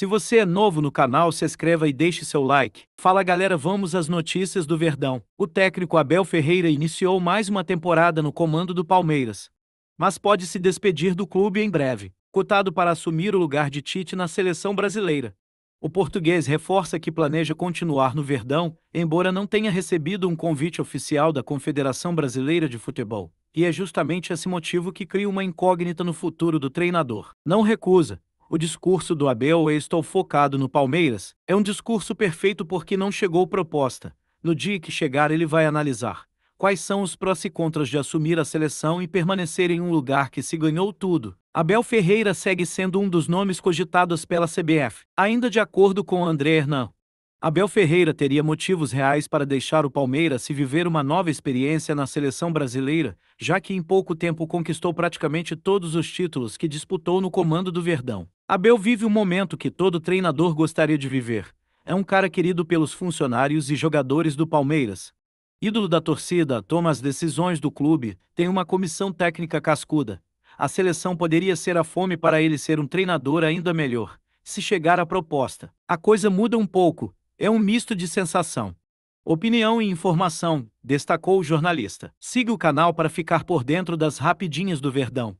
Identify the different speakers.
Speaker 1: Se você é novo no canal, se inscreva e deixe seu like. Fala galera, vamos às notícias do Verdão. O técnico Abel Ferreira iniciou mais uma temporada no comando do Palmeiras, mas pode se despedir do clube em breve, cotado para assumir o lugar de Tite na seleção brasileira. O português reforça que planeja continuar no Verdão, embora não tenha recebido um convite oficial da Confederação Brasileira de Futebol. E é justamente esse motivo que cria uma incógnita no futuro do treinador. Não recusa, o discurso do Abel é estou focado no Palmeiras, é um discurso perfeito porque não chegou proposta. No dia que chegar ele vai analisar quais são os prós e contras de assumir a seleção e permanecer em um lugar que se ganhou tudo. Abel Ferreira segue sendo um dos nomes cogitados pela CBF, ainda de acordo com André Hernan. Abel Ferreira teria motivos reais para deixar o Palmeiras se viver uma nova experiência na seleção brasileira, já que em pouco tempo conquistou praticamente todos os títulos que disputou no comando do Verdão. Abel vive um momento que todo treinador gostaria de viver. É um cara querido pelos funcionários e jogadores do Palmeiras. Ídolo da torcida, toma as decisões do clube, tem uma comissão técnica cascuda. A seleção poderia ser a fome para ele ser um treinador ainda melhor, se chegar à proposta. A coisa muda um pouco, é um misto de sensação. Opinião e informação, destacou o jornalista. Siga o canal para ficar por dentro das rapidinhas do Verdão.